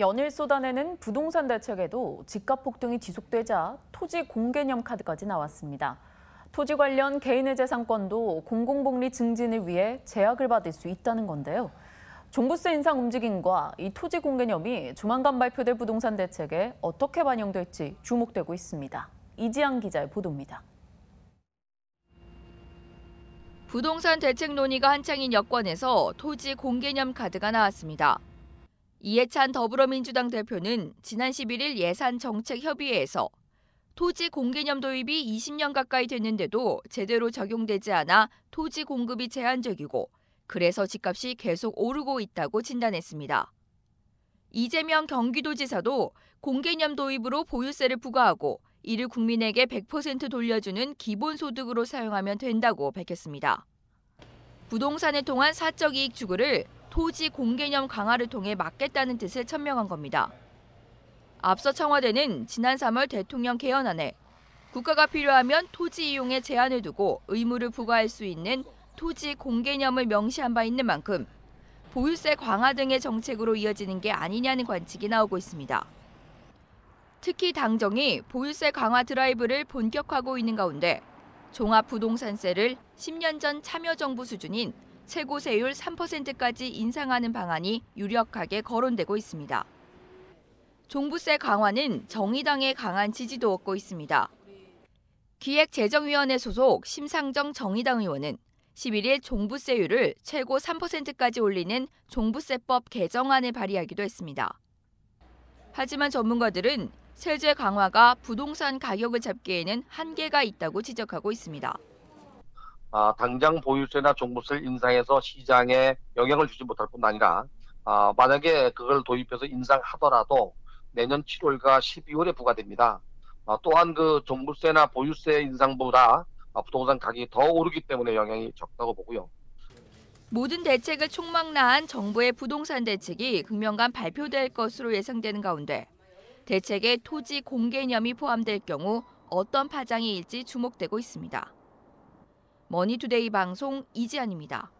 연일 쏟아내는 부동산 대책에도 집값 폭등이 지속되자 토지 공개념 카드까지 나왔습니다. 토지 관련 개인의 재산권도 공공복리 증진을 위해 제약을 받을 수 있다는 건데요. 종부세 인상 움직임과 이 토지 공개념이 조만간 발표될 부동산 대책에 어떻게 반영될지 주목되고 있습니다. 이지양 기자의 보도입니다. 부동산 대책 논의가 한창인 여권에서 토지 공개념 카드가 나왔습니다. 이해찬 더불어민주당 대표는 지난 11일 예산 정책 협의회에서 토지 공개념 도입이 20년 가까이 됐는데도 제대로 적용되지 않아 토지 공급이 제한적이고 그래서 집값이 계속 오르고 있다고 진단했습니다. 이재명 경기도지사도 공개념 도입으로 보유세를 부과하고 이를 국민에게 100% 돌려주는 기본소득으로 사용하면 된다고 밝혔습니다. 부동산을 통한 사적 이익 추구를 토지 공개념 강화를 통해 막겠다는 뜻을 천명한 겁니다. 앞서 청와대는 지난 3월 대통령 개헌안에 국가가 필요하면 토지 이용에 제한을 두고 의무를 부과할 수 있는 토지 공개념을 명시한 바 있는 만큼 보유세 강화 등의 정책으로 이어지는 게 아니냐는 관측이 나오고 있습니다. 특히 당정이 보유세 강화 드라이브를 본격화하고 있는 가운데 종합부동산세를 10년 전 참여정부 수준인 최고 세율 3%까지 인상하는 방안이 유력하게 거론되고 있습니다. 종부세 강화는 정의당의 강한 지지도 얻고 있습니다. 기획재정위원회 소속 심상정 정의당 의원은 11일 종부세율을 최고 3%까지 올리는 종부세법 개정안을 발의하기도 했습니다. 하지만 전문가들은 세제 강화가 부동산 가격을 잡기에는 한계가 있다고 지적하고 있습니다. 아, 당장 보유세나 종부세를 인상해서 시장에 영향을 주지 못할 뿐 아니라 아, 만약에 그걸 도입해서 인상하더라도 내년 7월과 12월에 부과됩니다. 아, 또한 그 종부세나 보유세 인상보다 아, 부동산 가격이 더 오르기 때문에 영향이 적다고 보고요. 모든 대책을 총망라한 정부의 부동산 대책이 금년간 발표될 것으로 예상되는 가운데 대책에 토지 공개념이 포함될 경우 어떤 파장이 일지 주목되고 있습니다. 머니투데이 방송 이지안입니다.